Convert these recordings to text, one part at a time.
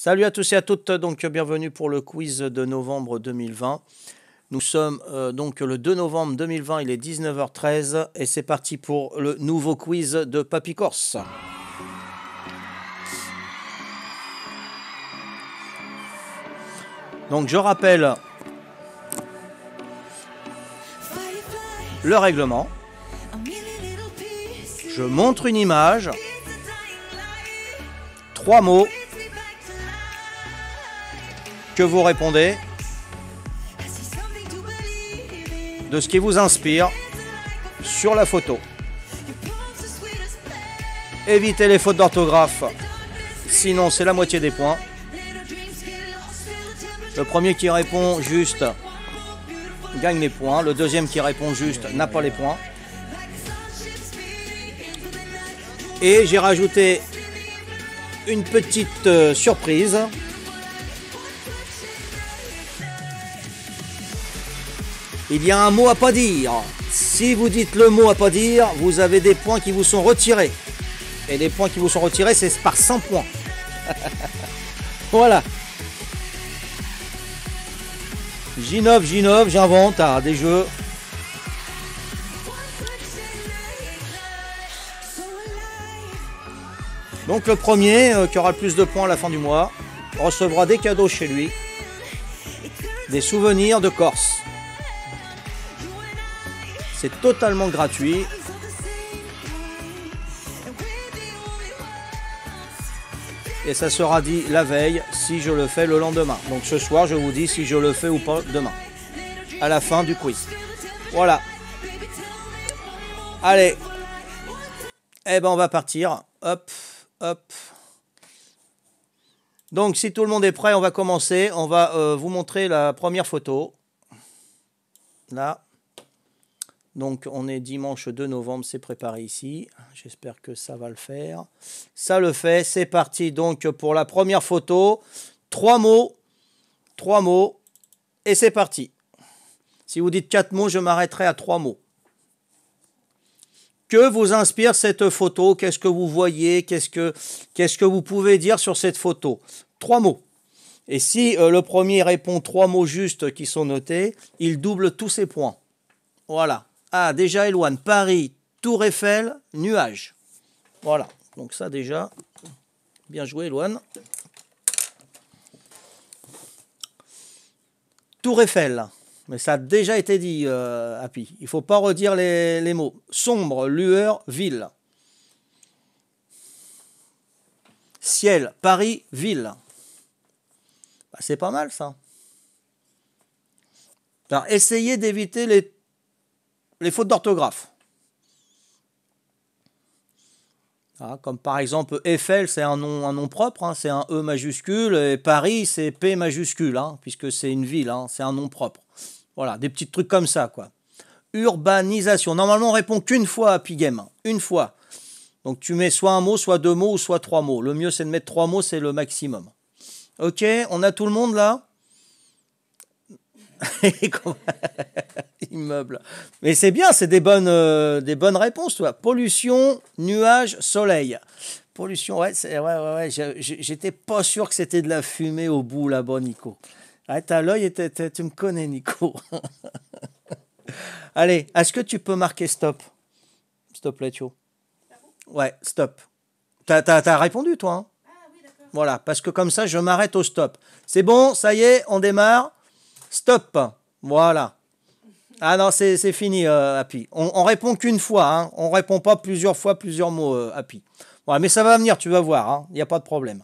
Salut à tous et à toutes, donc bienvenue pour le quiz de novembre 2020. Nous sommes euh, donc le 2 novembre 2020, il est 19h13 et c'est parti pour le nouveau quiz de Papy Corse. Donc je rappelle le règlement. Je montre une image, trois mots vous répondez, de ce qui vous inspire sur la photo. Évitez les fautes d'orthographe, sinon c'est la moitié des points. Le premier qui répond juste gagne les points, le deuxième qui répond juste n'a pas les points. Et j'ai rajouté une petite euh, surprise. il y a un mot à pas dire. Si vous dites le mot à pas dire, vous avez des points qui vous sont retirés. Et les points qui vous sont retirés, c'est par 100 points. voilà. J'innove, j'innove, j'invente hein, des jeux. Donc le premier euh, qui aura le plus de points à la fin du mois recevra des cadeaux chez lui, des souvenirs de Corse. C'est totalement gratuit. Et ça sera dit la veille si je le fais le lendemain. Donc ce soir, je vous dis si je le fais ou pas demain. À la fin du quiz. Voilà. Allez. Eh ben, on va partir. Hop, hop. Donc, si tout le monde est prêt, on va commencer. On va euh, vous montrer la première photo. Là. Donc on est dimanche 2 novembre, c'est préparé ici. J'espère que ça va le faire. Ça le fait, c'est parti donc pour la première photo. Trois mots, trois mots, et c'est parti. Si vous dites quatre mots, je m'arrêterai à trois mots. Que vous inspire cette photo Qu'est-ce que vous voyez qu'est-ce que, que vous pouvez dire sur cette photo Trois mots. Et si euh, le premier répond trois mots justes qui sont notés, il double tous ses points. Voilà. Ah, déjà éloigne Paris, Tour Eiffel, nuage. Voilà, donc ça déjà, bien joué Éloigne. Tour Eiffel, mais ça a déjà été dit, euh, Happy. Il faut pas redire les, mots. Sombre, lueur, ville. Ciel, Paris, ville. Bah, c'est pas mal ça. Alors, essayez d'éviter les les fautes d'orthographe. Ah, comme par exemple Eiffel, c'est un nom, un nom propre, hein, c'est un E majuscule, et Paris, c'est P majuscule, hein, puisque c'est une ville, hein, c'est un nom propre. Voilà, des petits trucs comme ça, quoi. Urbanisation. Normalement, on répond qu'une fois à Pigame, une fois. Donc tu mets soit un mot, soit deux mots, soit trois mots. Le mieux, c'est de mettre trois mots, c'est le maximum. Ok, on a tout le monde là Immeuble. Mais c'est bien, c'est des bonnes, euh, des bonnes réponses, toi. Pollution, nuage, soleil. Pollution, ouais, ouais, ouais, J'étais pas sûr que c'était de la fumée au bout là-bas, Nico. Ouais, t'as l'œil et tu me connais, Nico. Allez, est-ce que tu peux marquer stop Stop, là, Ouais, stop. T'as as, répondu, toi. Hein? ah, oui, voilà, parce que comme ça, je m'arrête au stop. C'est bon, ça y est, on démarre. Stop. Voilà. Ah non, c'est fini, euh, Happy. On, répond qu'une fois. Hein. On répond pas plusieurs fois plusieurs mots, euh, Happy. Voilà, mais ça va venir, tu vas voir. Hein. Il n'y a pas de problème.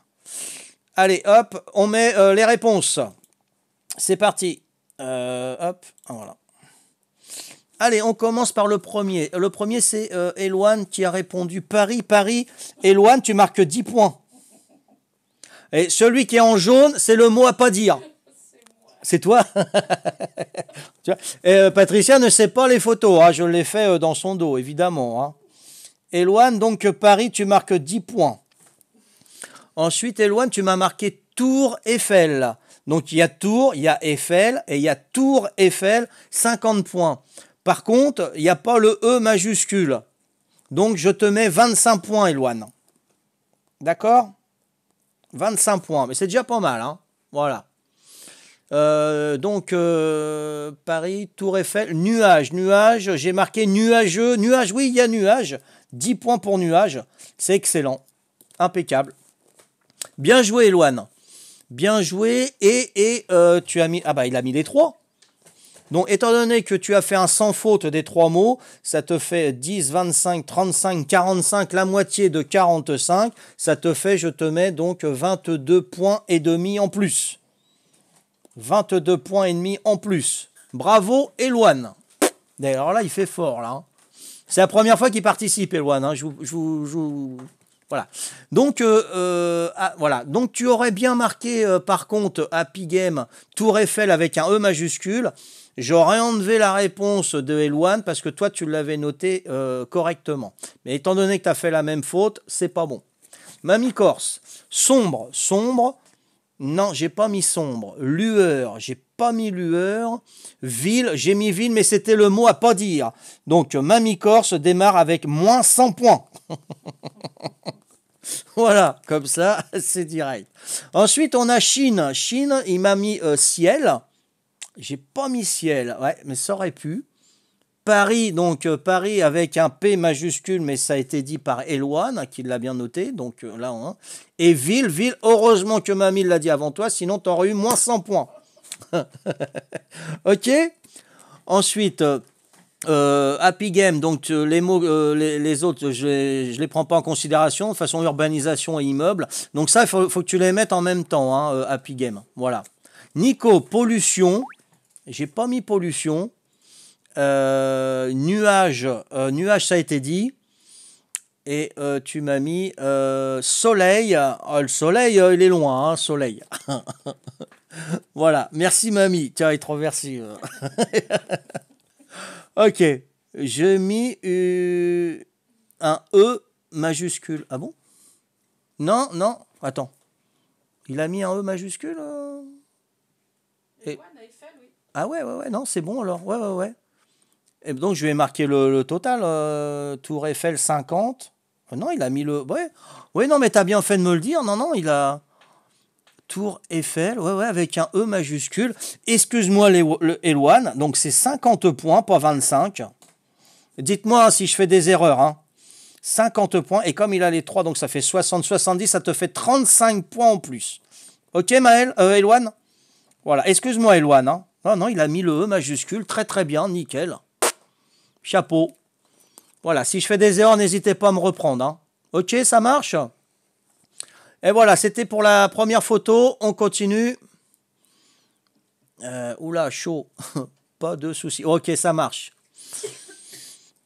Allez, hop, on met euh, les réponses. C'est parti. hop, ah, voilà. Allez, on commence par le premier. Le premier, c'est Eloane qui a répondu Paris, Paris. Eloane, tu marques 10 points. Et celui qui est en jaune, c'est le mot à pas dire c'est toi euh, Patricia ne sait pas les photos, hein. je l'ai fait euh, dans son dos, évidemment. Hein. donc Paris, tu marques 10 points. Ensuite, Éloigne, tu m'as marqué Tour Eiffel. Donc il y a Tour, il y a Eiffel et il y a Tour Eiffel, 50 points. Par contre, il n'y a pas le E majuscule. Donc je te mets 25 points, Éloigne. D'accord 25 points, mais c'est déjà pas mal. Hein voilà. Euh, donc euh, Paris, Tour Eiffel, nuage, nuage, j'ai marqué nuageux, nuage, oui, il y a nuage, 10 points pour nuage, c'est excellent, impeccable. Bien joué, Eloane, bien joué, et, euh, tu as mis, ah bah il a mis les 3. Donc étant donné que tu as fait un sans faute des 3 mots, ça te fait 10, 25, 35, 45, la moitié de 45, ça te fait, je te mets donc 22 points et demi en plus. 22 points et demi en plus. Bravo Eloane. D'ailleurs là, il fait fort là. Hein. C'est la première fois qu'il participe Eloane. Hein. Je, vous, Voilà. Donc, euh, euh, ah, voilà. Donc, tu aurais bien marqué, euh, par contre, Happy Game, Tour Eiffel avec un E majuscule. J'aurais enlevé la réponse de Elouane parce que toi, tu l'avais noté correctement. Mais étant donné que tu as fait la même faute, c'est pas bon. Mamie Corse, sombre, sombre, non, j'ai pas mis sombre. Lueur, j'ai pas mis lueur. Ville, j'ai mis ville, mais c'était le mot à pas dire. Donc, Mamie Corse démarre avec moins 100 points. voilà, comme ça, c'est direct. Ensuite, on a Chine. Chine, il m'a mis euh, ciel. J'ai pas mis ciel. Ouais, mais ça aurait pu. Paris, donc euh, Paris avec un P majuscule, mais ça a été dit par Eloane, hein, qui l'a bien noté, donc euh, là, hein. et ville, ville, heureusement que Mamie l'a dit avant toi, sinon aurais eu moins 100 points. ok Ensuite, euh, Happy Game, donc les mots, les, autres, je ne les prends pas en considération. De façon urbanisation et immeuble. Donc ça, il faut, que tu les mettes en même temps, hein, Happy Game. Voilà. Nico, pollution. J'ai pas mis pollution. Euh, nuage, euh, nuage ça a été dit et euh, tu m'as mis soleil. Oh, le soleil, il est loin, hein, soleil. voilà, merci mamie. Tiens, il est ok, j'ai mis un E majuscule. Ah bon Non, non, attends. Il a mis un E majuscule et... Ah ouais, ouais, ouais, non, c'est bon alors. Ouais, ouais, ouais. Et donc, je vais marquer le, total. Euh, Tour Eiffel 50. Euh, non, il a mis le. Oui, non, mais tu as bien fait de me le dire. Non, non, il a. Tour Eiffel, ouais, ouais, avec un E majuscule. Excuse-moi, le Donc, c'est 50 points, pas 25. Dites-moi si je fais des erreurs. 50 hein. points. Et comme il a les 3, donc ça fait 60, 70, ça te fait 35 points en plus. Ok, Maël euh, Voilà. Excuse-moi, Eloane. Hein. Non, non, il a mis le E majuscule. Très, très bien. Nickel chapeau. Voilà, si je fais des erreurs, n'hésitez pas à me reprendre. Hein. Ok, ça marche Et voilà, c'était pour la première photo. On continue. Euh, oula, chaud. pas de souci. Ok, ça marche.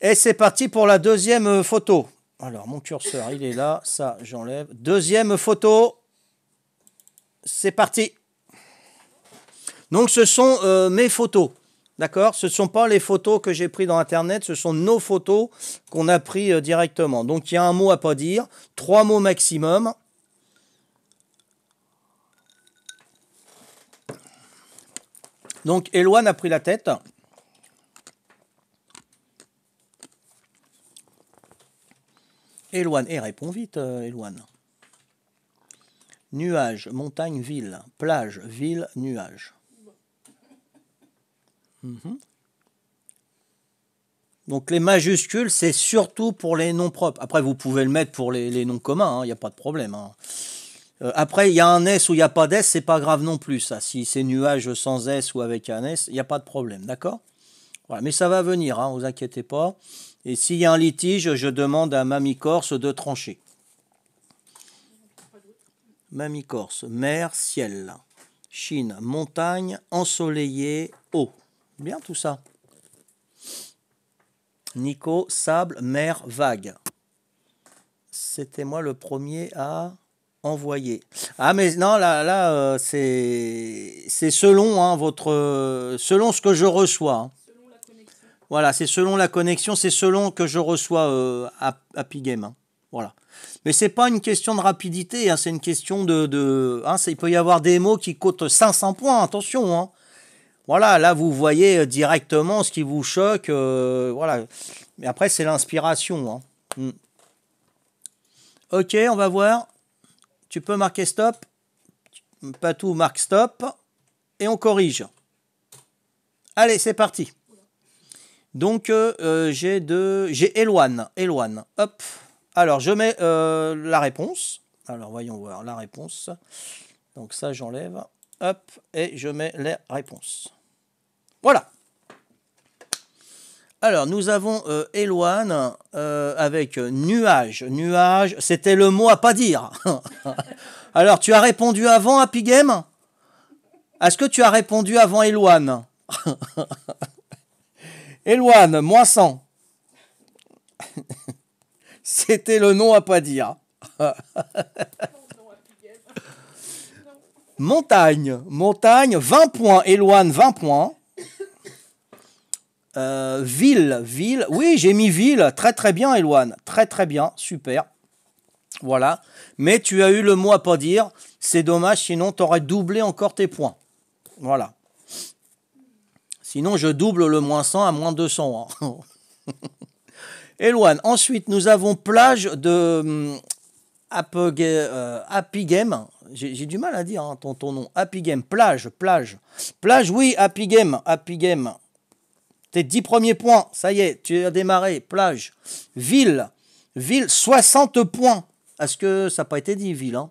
Et c'est parti pour la deuxième photo. Alors, mon curseur, il est là. Ça, j'enlève. Deuxième photo. C'est parti. Donc, ce sont euh, mes photos. D'accord Ce ne sont pas les photos que j'ai prises dans Internet, ce sont nos photos qu'on a prises euh, directement. Donc il y a un mot à pas dire, trois mots maximum. Donc Eloane a pris la tête. Eloane, et eh, réponds vite, euh, Nuage, montagne, ville, plage, ville, nuage. Mhm. Donc les majuscules, c'est surtout pour les noms propres. Après, vous pouvez le mettre pour les, noms communs, il hein, n'y a pas de problème. Hein. Euh, après, il y a un S ou il n'y a pas d'S, c'est pas grave non plus. Ça. Si c'est nuage sans S ou avec un S, il n'y a pas de problème, d'accord voilà, Mais ça va venir, ne hein, vous inquiétez pas. Et s'il y a un litige, je demande à Mamie Corse de trancher. Mamie Corse, mer, ciel, Chine, montagne, ensoleillé, eau. Bien tout ça. Nico, sable, mer, vague. C'était moi le premier à envoyer. Ah mais non, là, là euh, c'est c'est selon hein, votre... Selon ce que je reçois. Hein. Voilà, c'est selon la connexion, c'est selon que je reçois à, euh, Pigame. Hein. Voilà. Mais c'est pas une question de rapidité, c'est une question de. il peut y avoir des mots qui coûtent 500 points, attention. Hein. Voilà, là vous voyez euh, directement ce qui vous choque. Euh, voilà. Mais après, c'est l'inspiration. Hein. Hmm. Ok, on va voir. Tu peux marquer stop. Pas tout, marque stop. Et on corrige. Allez, c'est parti. Donc euh, j'ai de j'ai Alors je mets la réponse. Alors voyons voir la réponse. Donc ça j'enlève. Hop. Et je mets les réponses. Voilà. Alors, nous avons euh, euh avec euh, nuage. Nuage, c'était le mot à pas dire. Alors, tu as répondu avant Happy Game Est-ce que tu as répondu avant Eloane Eloane, moins 100. c'était le nom à pas dire. montagne, montagne, 20 points. Eloane, 20 points. Euh, ville, ville. Oui, j'ai mis ville. Très très bien, Eloane. Très très bien. Super. Voilà. Mais tu as eu le mot à pas dire. C'est dommage, sinon tu aurais doublé encore tes points. Voilà. Sinon, je double le moins 100 à moins 200. Hein. Eloane, ensuite, nous avons plage de Happy hum, euh, Game. J'ai du mal à dire hein, ton, ton nom. Happy Game, plage, plage. Plage, oui, Happy Game, Happy Game. Tes 10 premiers points, ça y est, tu as démarré. Plage. Ville. Ville, 60 points. Est-ce que ça n'a pas été dit, ville hein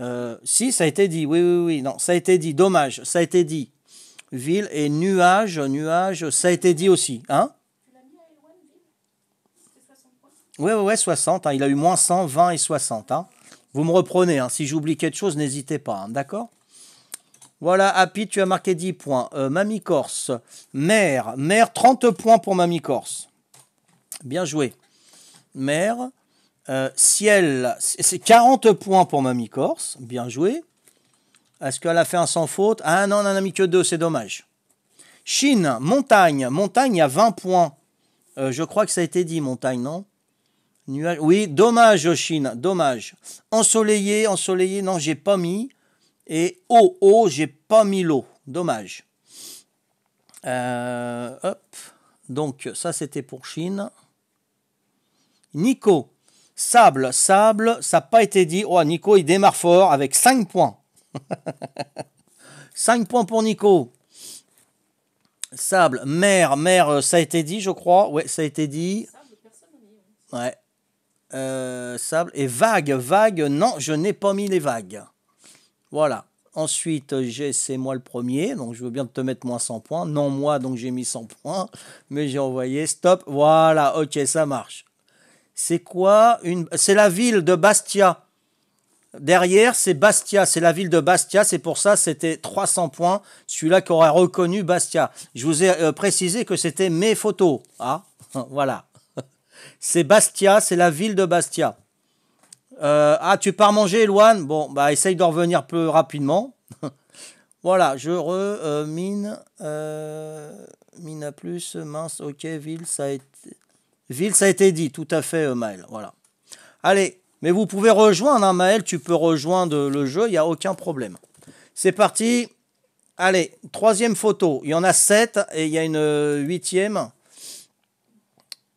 euh, Si, ça a été dit. Oui, oui, oui. Non, ça a été dit. Dommage, ça a été dit. Ville et nuage, nuage, ça a été dit aussi. Hein oui, oui, oui, 60. Il a eu moins 100, 20 et 60. Hein. Vous me reprenez. Hein, si j'oublie quelque chose, n'hésitez pas. Hein, d'accord voilà, Happy, tu as marqué 10 points. Euh, Mamie Corse, Mère, Mère, 30 points pour Mamie Corse. Bien joué. Mère, euh, Ciel, c'est 40 points pour Mamie Corse. Bien joué. Est-ce qu'elle a fait un sans faute Ah non, on n'en a mis que deux, c'est dommage. Chine, Montagne, Montagne y a 20 points. Euh, je crois que ça a été dit, Montagne, non oui, dommage, Chine, dommage. Ensoleillé, ensoleillé, non, j'ai pas mis. Et oh O, oh, j'ai pas mis l'eau. Dommage. Euh, Donc, ça, c'était pour Chine. Nico. Sable, sable, ça n'a pas été dit. Oh, Nico, il démarre fort avec 5 points. 5 points pour Nico. Sable, mer, mer, euh, ça a été dit, je crois. Ouais, ça a été dit. Ouais. Euh, sable et vague, vague, non, je n'ai pas mis les vagues. Voilà. Ensuite, j'ai c'est moi le premier, donc je veux bien te mettre moins 100 points. Non, moi, donc j'ai mis 100 points, mais j'ai envoyé stop. Voilà, ok, ça marche. C'est quoi une... C'est la ville de Bastia. Derrière, c'est Bastia, c'est la ville de Bastia, c'est pour ça c'était 300 points, celui-là qui aurait reconnu Bastia. Je vous ai euh, précisé que c'était mes photos. Ah, voilà. C'est Bastia, c'est la ville de Bastia. Euh, ah, tu pars manger, Loane Bon, bah, essaye de revenir plus rapidement. voilà, je re, mine, euh, mine à plus, mince, ok, ville, ça a été, ville, ça a été dit, tout à fait, euh, Maël, voilà. Allez, mais vous pouvez rejoindre, hein, Maël, tu peux rejoindre le jeu, il n'y a aucun problème. C'est parti, allez, troisième photo, il y en a sept, et il y a une huitième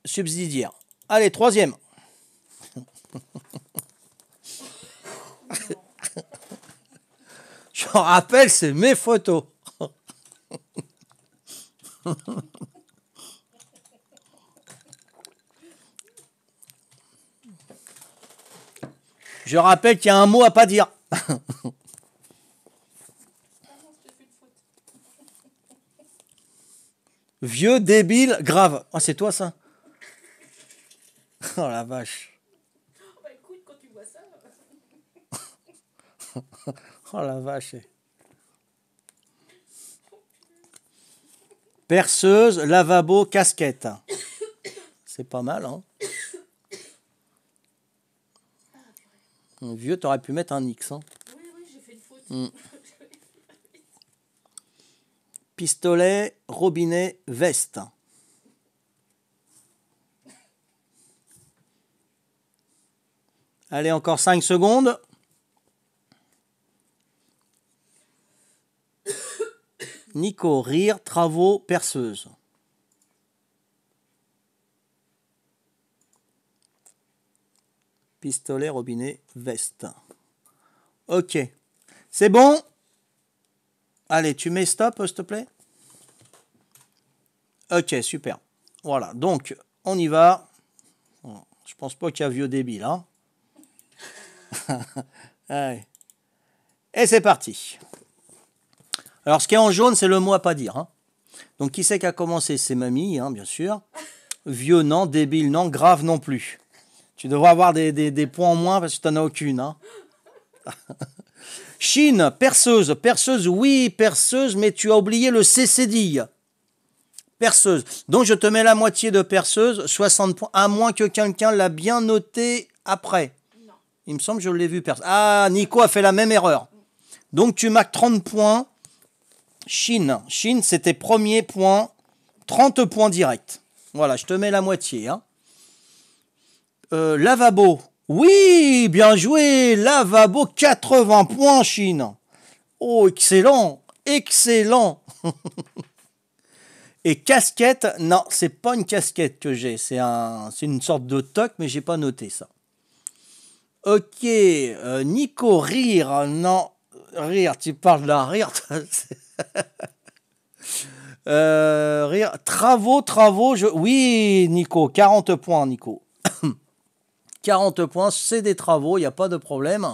subsidiaire. Allez, troisième. Je rappelle, c'est mes photos. Je rappelle qu'il y a un mot à pas dire. Vieux débile grave. Ah, c'est toi ça Oh la vache. oh la vache. Perceuse, lavabo, casquette. C'est pas mal, hein vieux, t'aurais pu mettre un X. Hein oui, oui, j'ai fait une faute. Mm. Pistolet, robinet, veste. Allez, encore 5 secondes. Nico, rire, travaux, perceuse. Pistolet, robinet, veste. Ok. C'est bon Allez, tu mets stop, s'il te plaît Ok, super. Voilà, donc, on y va. Je pense pas qu'il y a vieux débit, hein Et c'est parti alors, ce qui est en jaune, c'est le mot à pas dire. Hein. Donc, qui c'est qui a commencé C'est mamie, hein, bien sûr. Vieux, non. Débile, non. Grave, non plus. Tu devrais avoir des, points en moins parce que tu n'en as aucune. Hein. Chine, perceuse. Perceuse, oui, perceuse, mais tu as oublié le CCDI. Perceuse. Donc, je te mets la moitié de perceuse, 60 points, à moins que quelqu'un l'a bien noté après. Il me semble que je l'ai vu. Perceuse. Ah, Nico a fait la même erreur. Donc, tu marques 30 points Chine. Chine, c'était premier point, 30 points directs. Voilà, je te mets la moitié. Hein. Euh, lavabo. Oui, bien joué. Lavabo, 80 points, Chine. Oh, excellent. Excellent. Et casquette, non, c'est pas une casquette que j'ai. C'est un, une sorte de toque, mais j'ai pas noté ça. Ok, euh, Nico, rire. Non, rire, tu parles d'un rire. Euh, rire. Travaux, travaux. Je... Oui, Nico, 40 points, Nico. 40 points, c'est des travaux, il n'y a pas de problème.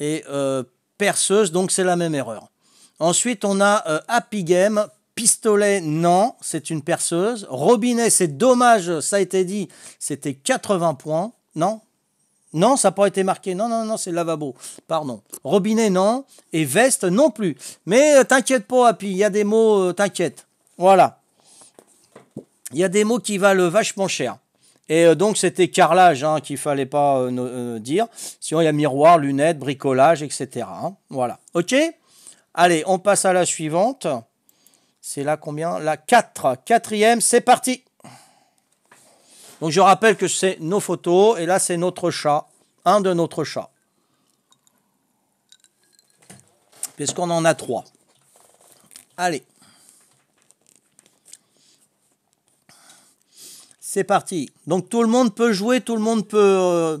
Et euh, perceuse, donc c'est la même erreur. Ensuite, on a euh, Happy Game. Pistolet, non, c'est une perceuse. Robinet, c'est dommage, ça a été dit, c'était 80 points. Non, non, ça n'a pas été marqué. Non, non, non, c'est lavabo. Pardon. Robinet, non. Et veste, non plus. Mais euh, t'inquiète pas, Happy. Il y a des mots, euh, t'inquiète. Voilà. Il y a des mots qui valent vachement cher. Et euh, donc c'était carrelage qu'il hein, qu'il fallait pas dire. Sinon il y a miroir, lunettes, bricolage, etc. Hein. Voilà. Ok Allez, on passe à la suivante. C'est là combien La 4. Quatrième, c'est parti donc je rappelle que c'est nos photos et là c'est notre chat, un de notre chat. Puisqu'on en a trois. Allez. C'est parti. Donc tout le monde peut jouer, tout le monde peut euh,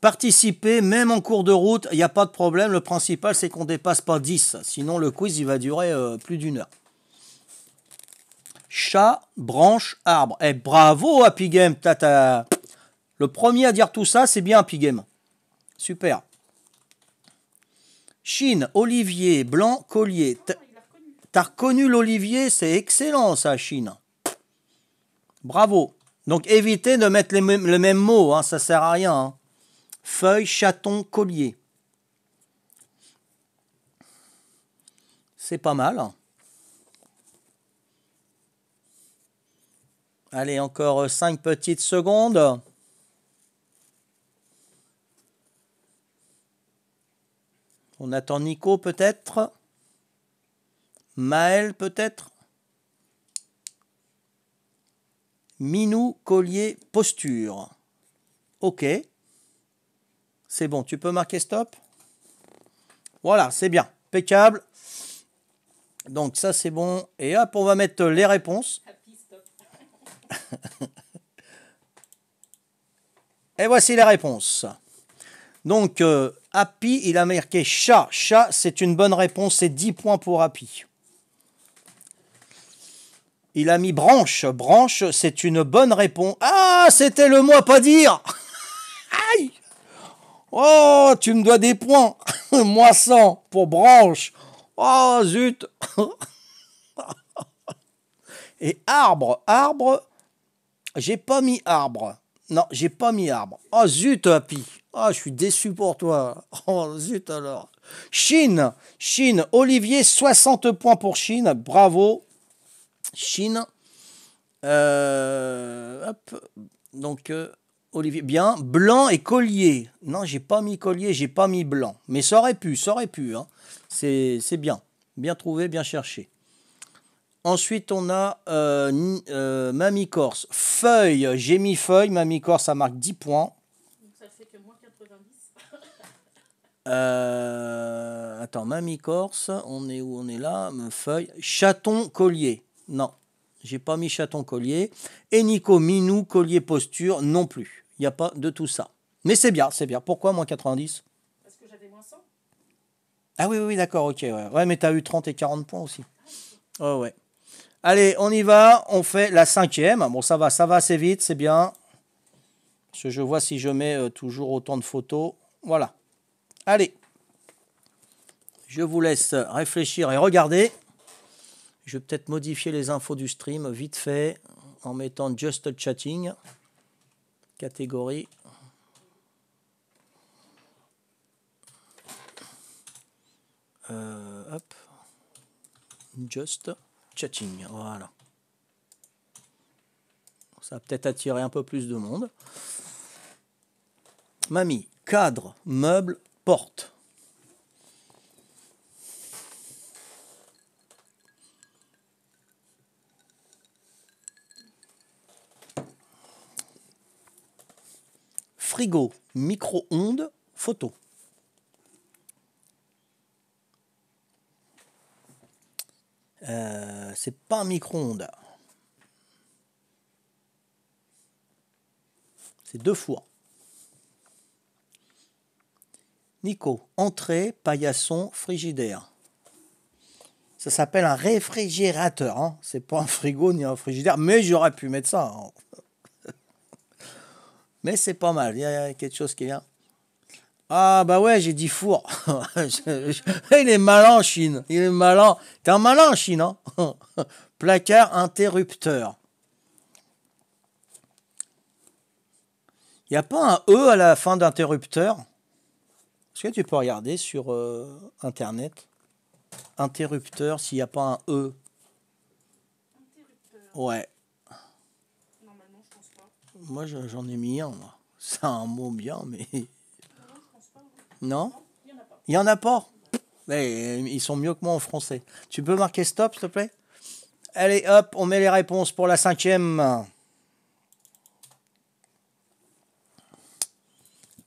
participer, même en cours de route, il n'y a pas de problème. Le principal c'est qu'on ne dépasse pas 10. Sinon le quiz il va durer euh, plus d'une heure chat, branche, arbre. Eh bravo Happy Game, tata Le premier à dire tout ça, c'est bien Happy Game. Super. Chine, Olivier, Blanc, Collier. T'as reconnu l'Olivier, c'est excellent ça, Chine. Bravo. Donc évitez de mettre les mêmes, mots, hein, ça sert à rien. Hein. Feuille, chaton, collier. C'est pas mal. Hein. Allez, encore 5 euh, petites secondes. On attend Nico peut-être Maël peut-être Minou, collier, posture. Ok. C'est bon, tu peux marquer stop Voilà, c'est bien. Peccable. Donc ça c'est bon. Et hop, on va mettre les réponses. Et voici les réponses. Donc, euh, Happy, il a marqué chat. Chat, c'est une bonne réponse. C'est 10 points pour Happy. Il a mis branche. Branche, c'est une bonne réponse. Ah, c'était le mot à pas dire. Aïe. Oh, tu me dois des points. Moi 100 pour branche. Oh, zut. Et arbre. Arbre, j'ai pas mis arbre. Non, j'ai pas mis arbre. Oh zut, Happy. Ah, je suis déçu pour toi. Oh zut alors. Chine. Chine. Olivier, 60 points pour Chine. Bravo. Chine. Euh, Donc, euh, Olivier, bien. Blanc et collier. Non, j'ai pas mis collier, j'ai pas mis blanc. Mais ça aurait pu, ça aurait pu. Hein. C'est bien. Bien trouvé, bien cherché. Ensuite, on a euh, euh, Mamie Corse. Feuille, j'ai mis feuille. Mamie Corse, ça marque 10 points. Donc ça fait que moins 90. Euh, attends, Mamie Corse, on est où On est là. Feuille. Chaton collier. Non, j'ai pas mis chaton collier. Et Nico Minou, collier posture, non plus. Il n'y a pas de tout ça. Mais c'est bien, c'est bien. Pourquoi moins 90 Parce que j'avais moins 100. Ah oui, oui, oui d'accord, ok. Ouais, mais tu as eu 30 et 40 points aussi. Oh ouais. Allez, on y va. On fait la cinquième. Bon, ça va, ça va assez vite, c'est bien. Parce que je vois si je mets euh, toujours autant de photos. Voilà. Allez. Je vous laisse réfléchir et regarder. Je vais peut-être modifier les infos du stream vite fait en mettant Just Chatting. Catégorie. Euh, hop. Just. Chatting, voilà. Ça va peut-être attirer un peu plus de monde. Mamie, cadre, meuble, porte. Frigo, micro-ondes, photo. Euh, c'est pas un micro-ondes. C'est deux fois. Nico, entrée, paillasson, frigidaire. Ça s'appelle un réfrigérateur. Hein. C'est pas un frigo ni un frigidaire, mais j'aurais pu mettre ça. Hein. mais c'est pas mal. Il y a quelque chose qui vient. Ah bah ouais, j'ai dit four. Il est malin en Chine. Il est malin. T'es un malin en Chine, hein Placard interrupteur. Il n'y a pas un E à la fin d'interrupteur Est-ce que tu peux regarder sur euh, Internet Interrupteur, s'il n'y a pas un E. Interrupteur. Ouais. Normalement, je pense pas. Moi, j'en ai mis un, C'est un mot bien, mais... Non Il n'y en a pas. Mais euh, ils sont mieux que moi en français. Tu peux marquer stop, s'il te plaît Allez, hop, on met les réponses pour la cinquième.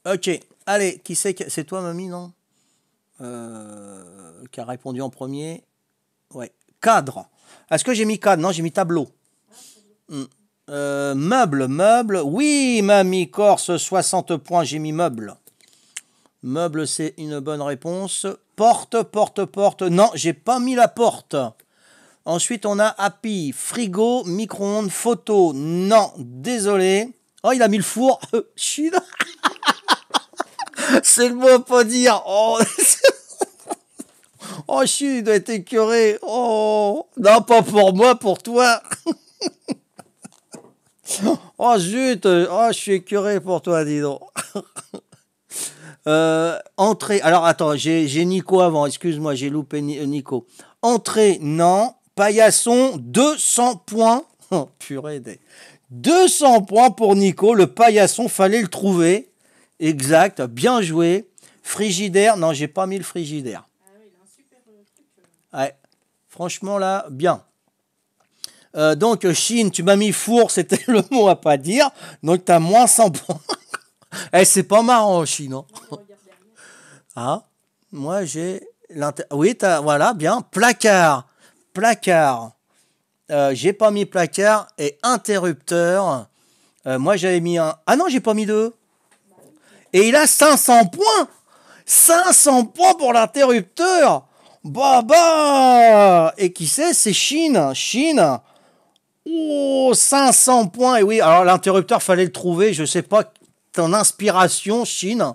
Ok, allez, qui c'est C'est toi, mamie, non euh, Qui a répondu en premier Ouais, cadre. Est-ce que j'ai mis cadre Non, j'ai mis tableau. Hmm. Euh, meuble, meuble. Oui, mamie Corse, 60 points, j'ai mis meuble. Meuble, c'est une bonne réponse. Porte, porte, porte. Non, j'ai pas mis la porte. Ensuite, on a Happy, frigo, micro-ondes, photo. Non, désolé. Oh, il a mis le four. Euh, là. c'est le mot à dire. Oh, oh il doit être écœuré. Oh, non, pas pour moi, pour toi. oh, zut. Oh, je suis écœuré pour toi, dis donc. Euh, entrée. Alors attends, j'ai Nico avant, excuse-moi, j'ai loupé euh, Nico. Entrée, non. Paillasson, 200 points. Oh, purée des. 200 points pour Nico. Le paillasson, fallait le trouver. Exact, bien joué. Frigidaire, non, j'ai pas mis le frigidaire. Ah oui, il a un super euh, truc. Ouais, franchement là, bien. donc, Chine, tu m'as mis four, c'était le mot à pas dire. Donc, tu as moins 100 points. Eh, c'est pas marrant Chino. non hein. Ah, moi j'ai Oui, voilà, bien. Placard. Placard. Euh, j'ai pas mis placard et interrupteur. Euh, moi j'avais mis un. Ah non, j'ai pas mis deux. Et il a 500 points 500 points pour l'interrupteur Baba. Et qui c'est C'est Chine Chine Oh, 500 points Et oui, alors l'interrupteur, fallait le trouver. Je sais pas en inspiration, Chine.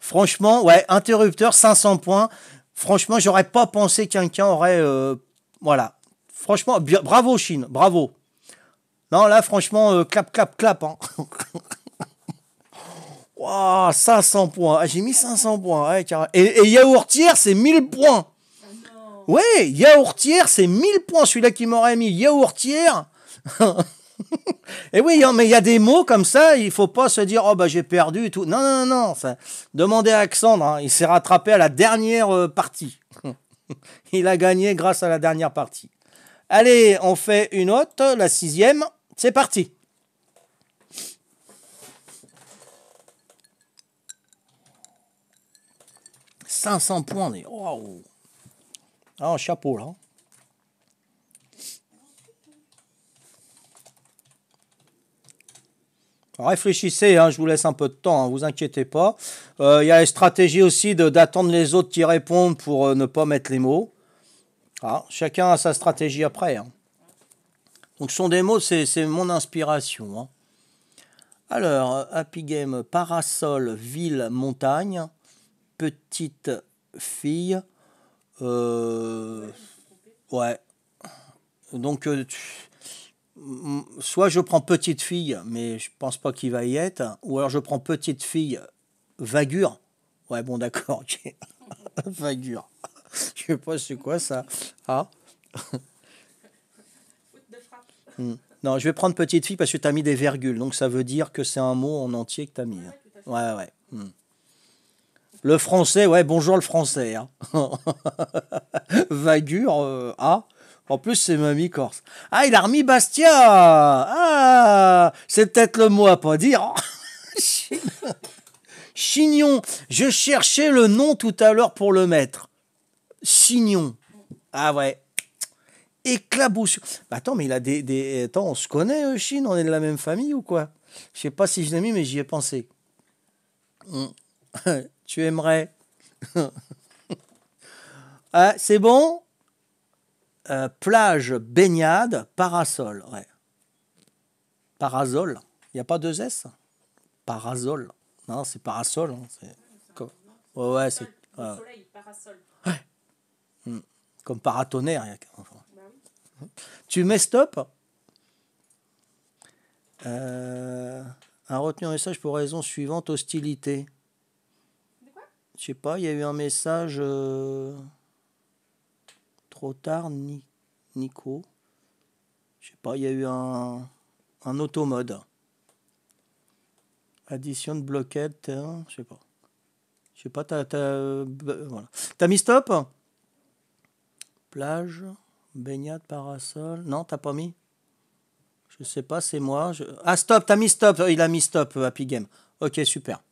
Franchement, ouais, interrupteur, 500 points. Franchement, j'aurais pas pensé qu'un quelqu'un aurait. Euh, voilà. Franchement, bravo, Chine, bravo. Non, là, franchement, euh, clap, clap, clap. 500 hein. points. Ah, j'ai mis 500 points. et, yaourtière, c'est 1000 points. ouais, yaourtière, c'est 1000 ah points. Celui-là qui m'aurait mis yaourtière. Et eh oui, hein, mais il y a des mots comme ça, il faut pas se dire oh bah j'ai perdu et tout. Non non non, demandez à Alexandre, hein, il s'est rattrapé à la dernière euh, partie. il a gagné grâce à la dernière partie. Allez, on fait une autre, la sixième. C'est parti. « 500 points. Waouh! Wow. Ah, chapeau, là. Hein. Réfléchissez, hein, je vous laisse un peu de temps, ne hein, vous inquiétez pas. Euh, il y a les stratégies aussi d'attendre les autres qui répondent pour euh, ne pas mettre les mots. Ah, chacun a sa stratégie après. Hein. Donc ce sont des mots, c'est mon inspiration. Alors, Happy Game, parasol, ville, montagne, petite fille. Euh, ouais. Donc, soit je prends petite fille, mais je pense pas qu'il va y être, ou alors je prends petite fille vagure. Ouais, bon, d'accord, vagueur. vagure. je sais pas c'est quoi ça. Ah. Hmm. Non, je vais prendre petite fille parce que tu as mis des virgules, donc ça veut dire que c'est un mot en entier que tu as mis. Hein. Ouais, ouais. Hmm. Le français, ouais, bonjour le français. Hein. vagure, euh, ah. En plus, c'est mamie corse. Ah, il a remis Bastia Ah C'est peut-être le mot à pas dire. Chignon. Je cherchais le nom tout à l'heure pour le mettre. Chignon. Ah ouais. Éclaboussure. Bah, attends, mais il a des, des... Attends, on se connaît, euh, Chine On est de la même famille ou quoi Je sais pas si je l'ai mis, mais j'y ai pensé. Hum. tu aimerais. ah, c'est bon euh, plage, baignade, parasol. Ouais. Parasol. Il n'y a pas deux S Parasol. Non, c'est parasol. Hein, Comme... Ouais, ouais, c'est. Euh. Hmm. Comme paratonnerre. Hein, bah tu mets stop euh, Un retenu un message pour raison suivante hostilité. Je sais pas, il y a eu un message trop tard, ni, Nico. Je sais pas, il y a eu un, un mode Addition de bloquettes. Je hein, je sais pas. Je sais pas, Tu as euh, voilà. mis stop Plage, baignade, parasol. Non, t'as pas mis Je sais pas, c'est moi. Ah, stop, t'as mis stop. Il a mis stop, Happy Game. Ok, super.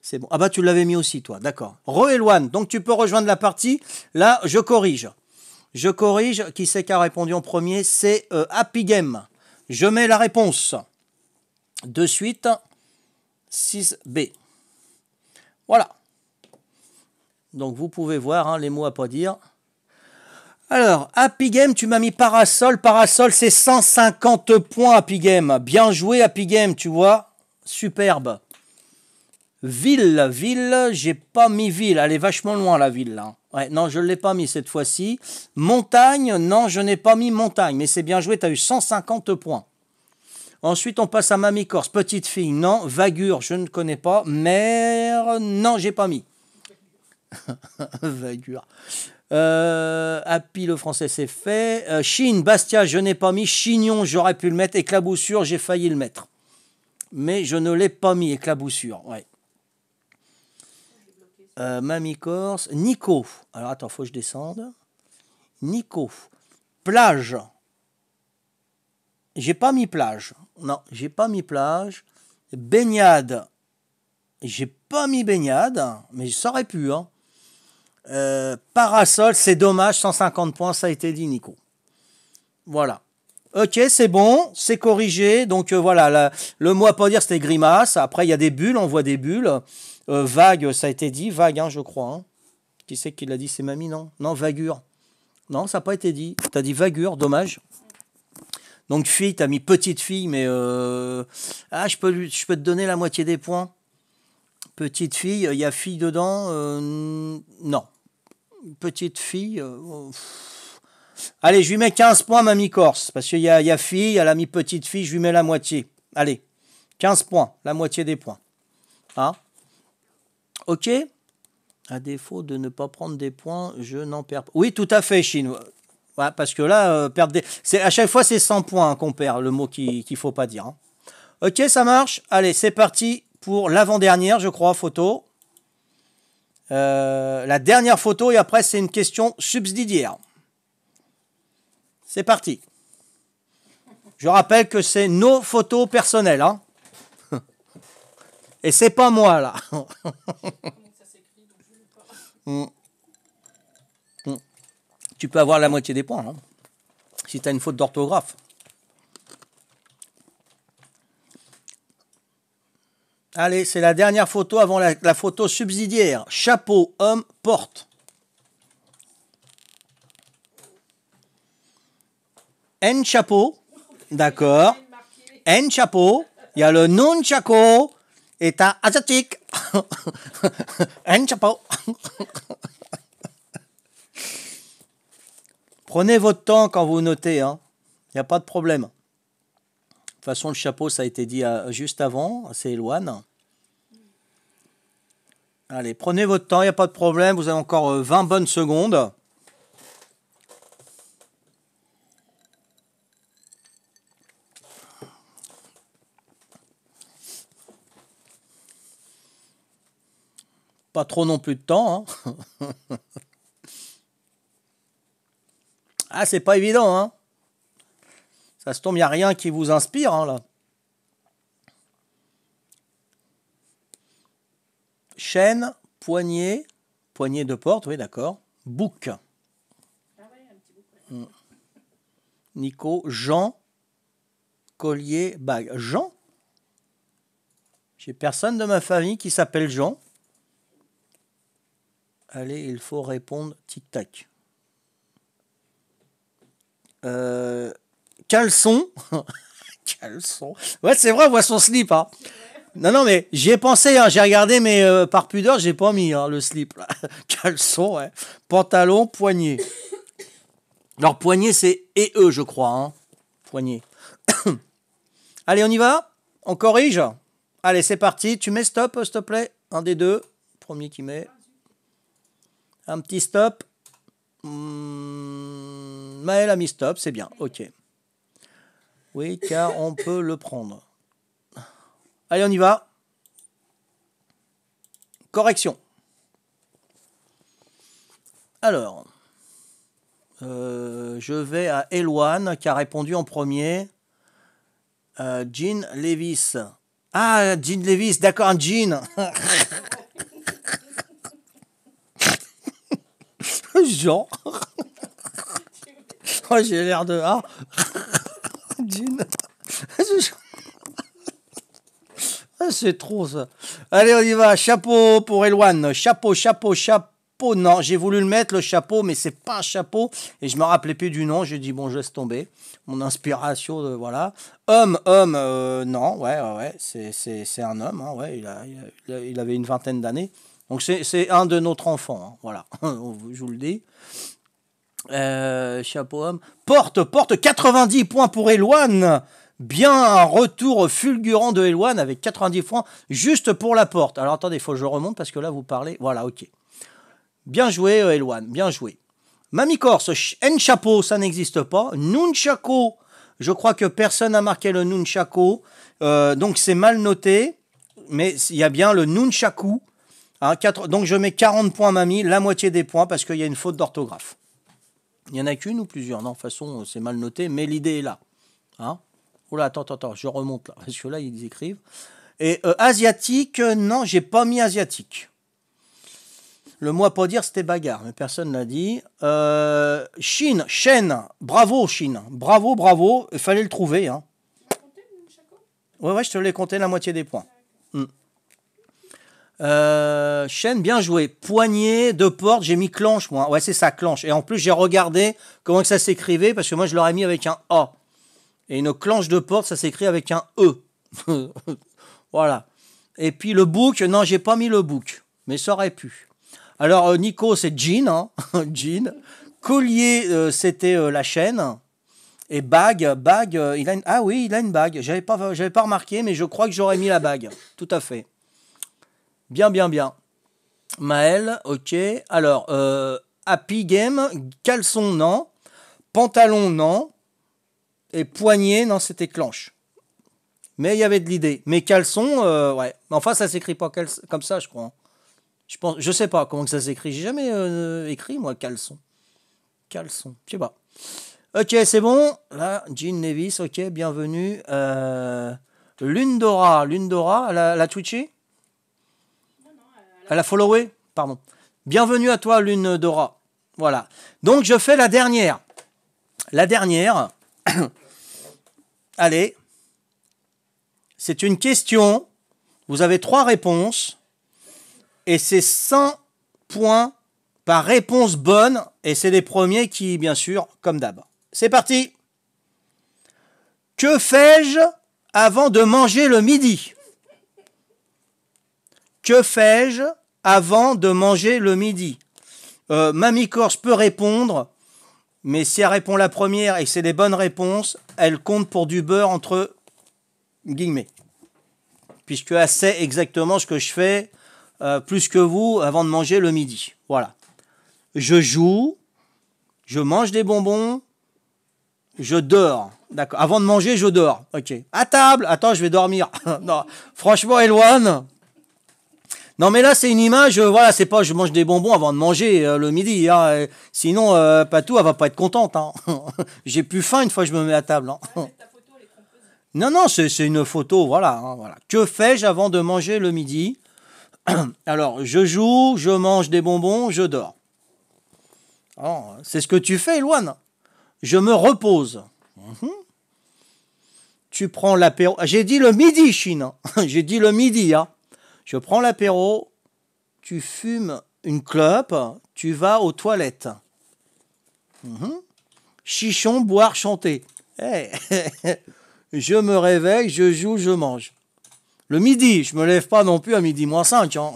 C'est bon. Ah bah tu l'avais mis aussi toi, d'accord. re donc tu peux rejoindre la partie. Là, je corrige. Je corrige. Qui c'est qui a répondu en premier C'est euh, Happy Game. Je mets la réponse. De suite, 6B. Voilà. Donc vous pouvez voir hein, les mots à pas dire. Alors, Happy Game, tu m'as mis parasol. Parasol, c'est 150 points, Happy Game. Bien joué, Happy Game, tu vois. Superbe. Ville, ville, j'ai pas mis ville. Elle est vachement loin, la ville. Là. Hein. Ouais, non, je ne l'ai pas mis cette fois-ci. Montagne, non, je n'ai pas mis montagne, mais c'est bien joué, tu as eu 150 points. Ensuite, on passe à Mamie Corse. Petite fille, non. Vagure, je ne connais pas. Mère, non, j'ai pas mis. Vagure. Euh, Happy, le français, c'est fait. Euh, Chine, Bastia, je n'ai pas mis. Chignon, j'aurais pu le mettre. Éclaboussure, j'ai failli le mettre. Mais je ne l'ai pas mis, éclaboussure. Ouais. Euh, Mami Corse, Nico. Alors attends, faut que je descende. Nico. Plage. J'ai pas mis plage. Non, j'ai pas mis plage. Baignade. J'ai pas mis baignade, mais ça aurait pu. Hein. Euh, parasol, c'est dommage, 150 points, ça a été dit, Nico. Voilà. Ok, c'est bon, c'est corrigé. Donc euh, voilà, le mot à pas dire, c'était grimace. Après, il y a des bulles, on voit des bulles. Euh, vague, ça a été dit, vague, hein, je crois. Hein. Qui c'est qui l'a dit C'est mamie, non Non, vagure. Non, ça n'a pas été dit. as dit vagure, dommage. Donc fille, t'as mis petite fille, mais euh, ah, je peux, je peux te donner la moitié des points. Petite fille, il y a fille dedans Non. Petite fille. Allez, je lui mets 15 points, mamie Corse, parce qu'il y a, a fille, elle a mis petite fille, je lui mets la moitié. Allez, 15 points, la moitié des points. Hein ok À défaut de ne pas prendre des points, je n'en perds pas. Oui, tout à fait, Chinois. parce que là, euh, des... C'est, à chaque fois, c'est 100 points hein, qu'on perd, le mot qu'il ne faut pas dire. Hein. Ok, ça marche. Allez, c'est parti pour l'avant-dernière, je crois, photo. Euh, la dernière photo, et après, c'est une question subsidiaire. C'est parti. Je rappelle que c'est nos photos personnelles. Hein Et c'est pas moi, là. tu peux avoir la moitié des points hein, si tu as une faute d'orthographe. Allez, c'est la dernière photo avant la photo subsidiaire. Chapeau, homme, porte. N chapeau, d'accord. N chapeau, il y a le non chaco, état asiatique. N chapeau. Prenez votre temps quand vous notez, hein. il n'y a pas de problème. De toute façon, le chapeau, ça a été dit euh, juste avant, c'est éloigne. Allez, prenez votre temps, il n'y a pas de problème, vous avez encore 20 euh, bonnes secondes. pas trop non plus de temps. Hein. ah, c'est pas évident. Hein. Ça se tombe, il n'y a rien qui vous inspire hein, là. Chaîne, poignée, poignée de porte, oui, d'accord. Bouc. Ah mm. Nico, Jean, collier, bague. Jean J'ai personne de ma famille qui s'appelle Jean. Allez, il faut répondre tic-tac. Euh, caleçon. caleçon. Ouais, c'est vrai, on voit son slip. Hein. Non, non, mais j'ai pensé, hein. j'ai regardé, mais euh, par pudeur, j'ai pas mis hein, le slip. Caleçon, ouais. Pantalon, poignet. Alors, poignet, c'est E, je crois. Hein. Poignet. Allez, on y va On corrige Allez, c'est parti. Tu mets stop, euh, s'il te plaît. Un des deux. Premier qui met. Un petit stop. Mmh, bah, Maël a mis stop, c'est bien, ok. Oui, car on peut le prendre. Allez, on y va. Correction. Alors, euh, je vais à Elwan qui a répondu en premier. Euh, jean Levis. Ah, Jean Levis, d'accord, Jean. genre. Oh, j'ai l'air de. Ah. ah. C'est trop ça. Allez, on y va. Chapeau pour Elouane. Chapeau, chapeau, chapeau. Non, j'ai voulu le mettre, le chapeau, mais c'est pas un chapeau. Et je me rappelais plus du nom. J'ai dit, bon, je laisse tomber. Mon inspiration, de, voilà. Homme, homme, euh, non, ouais, ouais, c'est un homme. Hein, ouais, il, a, il, avait une vingtaine d'années. Donc c'est un de notre enfant, hein, voilà, je vous le dis. Euh, chapeau homme. Porte, porte 90 points pour Eloane. Bien un retour fulgurant de Eloane avec 90 francs juste pour la porte. Alors attendez, il faut que je remonte parce que là vous parlez. Voilà, ok. Bien joué euh, Eloane, bien joué. Mamie Corse, N-chapeau, ça n'existe pas. Nunchako, je crois que personne n'a marqué le Nunchako. Euh, donc c'est mal noté, mais il y a bien le Nunchaku 4, hein, donc je mets 40 points mamie, la moitié des points parce qu'il y a une faute d'orthographe. Il n'y en a qu'une ou plusieurs Non, de toute façon, c'est mal noté, mais l'idée est là. Hein oh là, attends, attends, attends, je remonte là, parce que là, ils écrivent. Et euh, asiatique, non, euh, non, j'ai pas mis asiatique. Le mot pour pas dire, c'était bagarre, mais personne l'a dit. Euh, Chine, Chêne, bravo Chine, bravo, bravo, il fallait le trouver. Hein. Ouais, ouais, je te l'ai compté la moitié des points. Ah, euh, chaîne, bien joué. Poignée de porte, j'ai mis clenche, moi. Ouais, c'est ça, clenche. Et en plus, j'ai regardé comment ça s'écrivait, parce que moi, je l'aurais mis avec un A. Et une clenche de porte, ça s'écrit avec un E. voilà. Et puis le book, non, j'ai pas mis le book, mais ça aurait pu. Alors, euh, Nico, c'est jean, hein. jean. Collier, euh, c'était la chaîne. Et bague, bague, il a ah oui, il a une bague. J'avais pas, j'avais pas remarqué, mais je crois que j'aurais mis la bague. Tout à fait. Bien, bien, bien. Maël, ok. Alors, euh, Happy Game, caleçon, non. Pantalon, non. Et poignet, non, c'était clenche. Mais il y avait de l'idée. Mais caleçon, euh, ouais. Enfin, ça s'écrit pas comme ça, je crois. Hein. Je pense, je sais pas comment que ça s'écrit. J'ai jamais euh, écrit moi caleçon. Caleçon, je sais pas. Ok, c'est bon. Là, Jean Nevis, ok, bienvenue. Euh, Lundora, Lundora, Lune elle a followé Pardon. Bienvenue à toi, Lune Dora. Voilà. Donc, je fais la dernière. La dernière. Allez. C'est une question. Vous avez trois réponses. Et c'est 100 points par réponse bonne. Et c'est les premiers qui, bien sûr, comme d'hab. C'est parti. Que fais-je avant de manger le midi que fais-je avant de manger le midi euh, Mamie Corse peut répondre, mais si elle répond la première et c'est des bonnes réponses, elle compte pour du beurre entre guillemets. Puisque elle sait exactement ce que je fais euh, plus que vous avant de manger le midi. Voilà. Je joue, je mange des bonbons, je dors. D'accord. Avant de manger, je dors. Ok. À table. Attends, je vais dormir. non. Franchement, Eloane, non, mais là, c'est une image, euh, voilà, c'est pas je mange des bonbons avant de manger euh, le midi. Hein, euh, sinon, Patou, elle va pas être contente. Hein. J'ai plus faim une fois que je me mets à table. Hein. Ah, non, non, c'est une photo, voilà, voilà. Que fais-je avant de manger le midi Alors, je joue, je mange des bonbons, je dors. Oh, c'est ce que tu fais, Loane. Je me repose. Mhm. Tu prends l'apéro. J'ai dit le midi, Chine. J'ai dit le midi, hein. Je prends l'apéro, tu fumes une clope, tu vas aux toilettes. Mhm. Chichon, boire, chanter. Eh, je me réveille, je joue, je mange. Le midi, je me lève pas non plus à midi moins 5. Hein.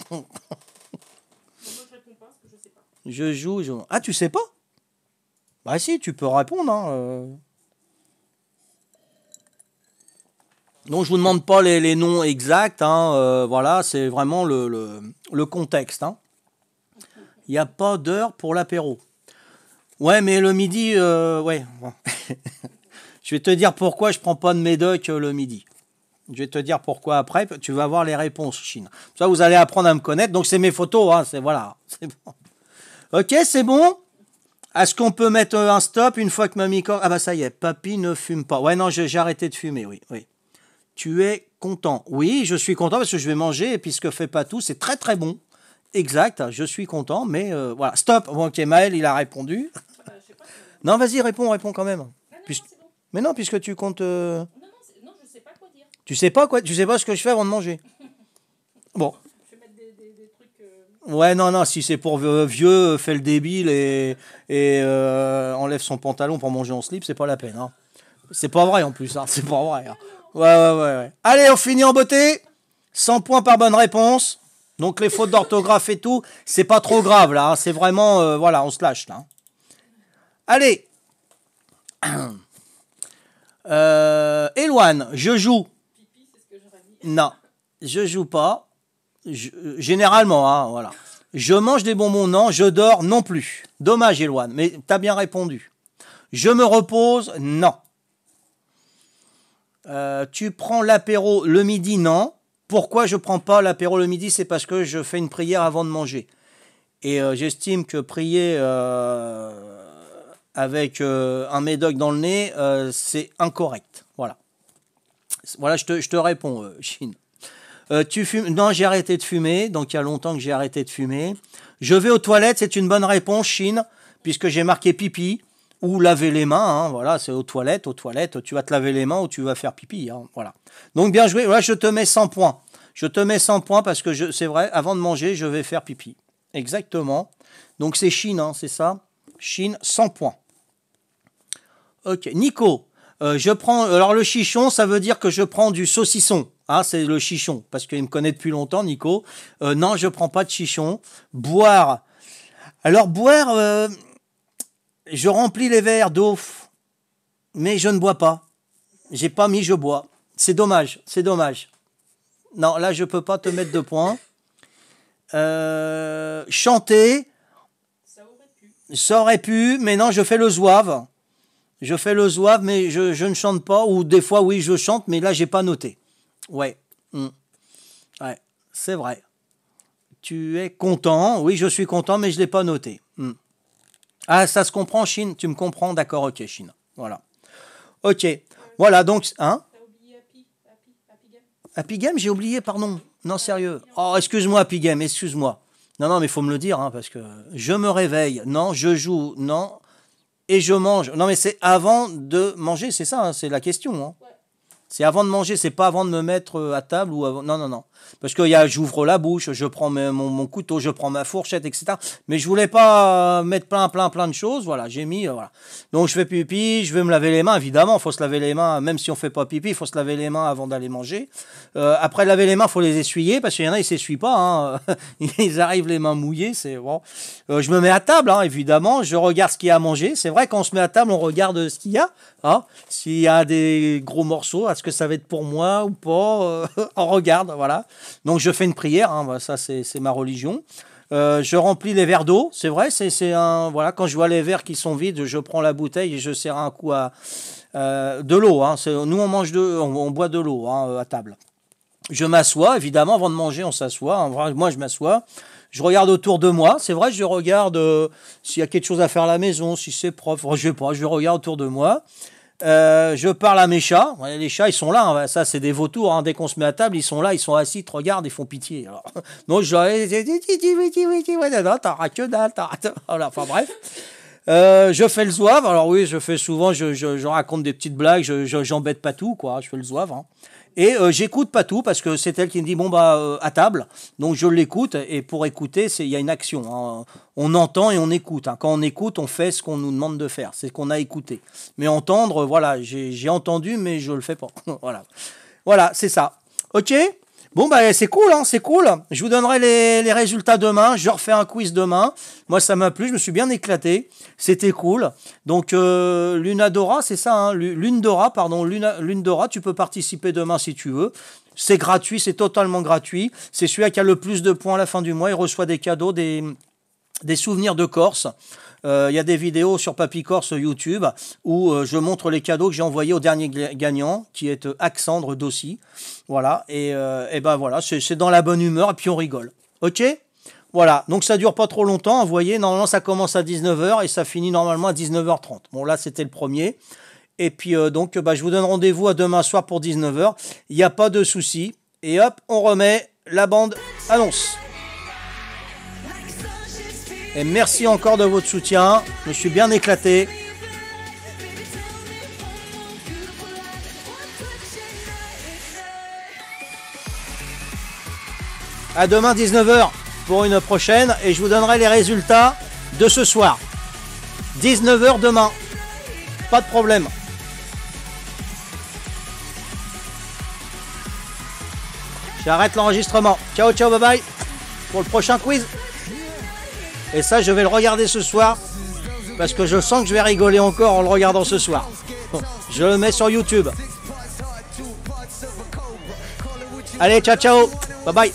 je joue, je Ah, tu sais pas Bah si, tu peux répondre. Hein, euh. Donc je vous demande pas les, noms exacts, hein, euh, voilà, c'est vraiment le, contexte. Hein. Il n'y a pas d'heure pour l'apéro. Ouais, mais le midi, euh, ouais. je vais te dire pourquoi je prends pas de médoc euh, le midi. Je vais te dire pourquoi après. Tu vas voir les réponses, Chine. Ça, vous allez apprendre à me connaître. Donc c'est mes photos, hein, c'est voilà, c'est bon. Ok, c'est bon. Est-ce qu'on peut mettre un stop une fois que mamie... Ah bah ça y est, papy ne fume pas. Ouais, non, j'ai arrêté de fumer, oui, oui tu es content. Oui, je suis content parce que je vais manger, Puisque puis ce que fait c'est très très bon. Exact, je suis content, mais euh, voilà. Stop Ok, Maël, il a répondu. Euh, non, vas-y, réponds, réponds quand même. Mais non, puisque tu comptes... Euh, non, non, je sais pas quoi dire. Tu sais pas quoi Tu sais pas ce que je fais avant de manger Bon. Je vais mettre des, trucs... Ouais, non, non, si c'est pour vieux, fais le débile et, et enlève son pantalon pour manger en slip, c'est pas la peine. Hein. C'est pas vrai en plus, ça. Hein, c'est pas vrai. Hein. Ouais, ouais, ouais, Allez, on finit en beauté. 100 points par bonne réponse. Donc les fautes d'orthographe et tout, c'est pas trop grave là. Hein. C'est vraiment, euh, voilà, on se lâche là. Hein. Allez. Euh, je joue. Non, je joue pas. Euh, généralement, hein, voilà. Je mange des bonbons, non. Je dors, non plus. Dommage, Éloine, mais t'as bien répondu. Je me repose, non. Euh, tu prends l'apéro le midi, non. Pourquoi je prends pas l'apéro le midi C'est parce que je fais une prière avant de manger. Et euh, j'estime que prier euh, avec un médoc dans le nez, c'est incorrect. Voilà. Voilà, je te, réponds, Chine. tu fumes Non, j'ai arrêté de fumer, donc il y a longtemps que j'ai arrêté de fumer. Je vais aux toilettes, c'est une bonne réponse, Chine, puisque j'ai marqué pipi ou laver les mains. Hein, voilà, c'est aux toilettes, aux toilettes, tu vas te laver les mains ou tu vas faire pipi. Hein, voilà. Donc bien joué. Là, je te mets 100 points. Je te mets 100 points parce que c'est vrai, avant de manger, je vais faire pipi. Exactement. Donc c'est Chine, hein, c'est ça Chine, 100 points. Ok, Nico. Euh, je prends, alors le chichon, ça veut dire que je prends du saucisson. Ah, c'est le chichon, parce qu'il me connaît depuis longtemps, Nico. Euh, non, je prends pas de chichon. Boire. Alors boire, euh, je remplis les verres d'eau, mais je ne bois pas. J'ai pas mis je bois. C'est dommage, c'est dommage. Non, là, je ne peux pas te mettre de points. Euh, chanter. Ça aurait pu. mais non, je fais le zouave. Je fais le zouave, mais je, ne chante pas. Ou des fois, oui, je chante, mais là, j'ai pas noté. Ouais. Hmm. Ouais, c'est vrai. Tu es content. Oui, je suis content, mais je ne l'ai pas noté. Ah, ça se comprend, Chine Tu me comprends D'accord, ok, Chine. Voilà. Ok. Voilà, donc. Hein Happy Game, j'ai oublié, pardon. Non, sérieux. Oh, excuse-moi, Happy Game, excuse-moi. Non, non, mais il faut me le dire, hein, parce que je me réveille, non, je joue, non, et je mange. Non, mais c'est avant de manger, c'est ça, hein, c'est la question. Hein. C'est avant de manger, c'est pas avant de me mettre euh, à table ou avant. Non, non, non. Parce que j'ouvre la bouche, je prends mon, couteau, je prends ma fourchette, etc. Mais je voulais pas euh, mettre plein, plein, plein de choses. Voilà, j'ai mis, euh, voilà. Donc je fais pipi, je vais me laver les mains. Évidemment, faut se laver les mains, même si on fait pas pipi, il faut se laver les mains avant d'aller manger. Euh, après laver les mains, faut les essuyer parce qu'il y en a ils s'essuient pas. Hein. Ils arrivent les mains mouillées, c'est bon. je me mets à table, hein, évidemment. Je regarde ce qu'il y a à manger. C'est vrai qu'on se met à table, on regarde ce qu'il y a. Hein. S'il y a des gros morceaux, est-ce que ça va être pour moi ou pas On regarde, voilà. Donc je fais une prière, hein, bah, ça c'est ma religion. Euh, je remplis les verres d'eau, c'est vrai, c'est un voilà quand je vois les verres qui sont vides, je prends la bouteille et je sers un coup à euh, de l'eau. Hein. nous on mange on, boit de l'eau hein, à table. Je m'assois évidemment avant de manger, on s'assoit. moi je m'assois, je regarde autour de moi. C'est vrai, je regarde euh, s'il y a quelque chose à faire à la maison, si c'est propre. Je sais pas, je regarde autour de moi. Euh, je parle à mes chats. Les chats, ils sont là. Hein. Ça, c'est des vautours. Hein. Dès qu'on se met à table, ils sont là, ils sont assis, ils te regardent, ils font pitié. Alors, je leur ai dit, que dalle, enfin bref. Euh, je fais le zouave. Alors oui, je fais souvent, je, raconte des petites blagues, je, j'embête pas tout, quoi. Je fais le zouave. Hein. Et euh, j'écoute pas tout parce que c'est elle qui me dit bon bah euh, à table. Donc je l'écoute et pour écouter, c'est il y a une action. Hein. On entend et on écoute. Hein. Quand on écoute, on fait ce qu'on nous demande de faire, c'est ce qu'on a écouté. Mais entendre, voilà, j'ai entendu, mais je le fais pas. voilà, voilà, c'est ça. Ok. Bon, bah, c'est cool, hein, c'est cool. Je vous donnerai les, les, résultats demain. Je refais un quiz demain. Moi, ça m'a plu. Je me suis bien éclaté. C'était cool. Donc, euh, Dora, c'est ça, hein, Dora, pardon, Luna, Dora, tu peux participer demain si tu veux. C'est gratuit, c'est totalement gratuit. C'est celui qui a le plus de points à la fin du mois. Il reçoit des cadeaux, des, des souvenirs de Corse. Euh, il y a des vidéos sur Papy Corse YouTube où euh, je montre les cadeaux que j'ai envoyés au dernier gagnant, qui est euh, Alexandre Axandre Dossi. Voilà, et, ben voilà, c'est dans la bonne humeur et puis on rigole. Ok Voilà, donc ça dure pas trop longtemps, vous voyez, normalement ça commence à 19h et ça finit normalement à 19h30. Bon là c'était le premier. Et puis donc bah, je vous donne rendez-vous à demain soir pour 19h. Il n'y a pas de souci. Et hop, on remet la bande annonce. Et merci encore de votre soutien. Je me suis bien éclaté. À demain 19h pour une prochaine et je vous donnerai les résultats de ce soir. 19h demain. Pas de problème. J'arrête l'enregistrement. Ciao, ciao, bye bye pour le prochain quiz. Et ça, je vais le regarder ce soir parce que je sens que je vais rigoler encore en le regardant ce soir. Je le mets sur YouTube. Allez, ciao ciao. Bye bye.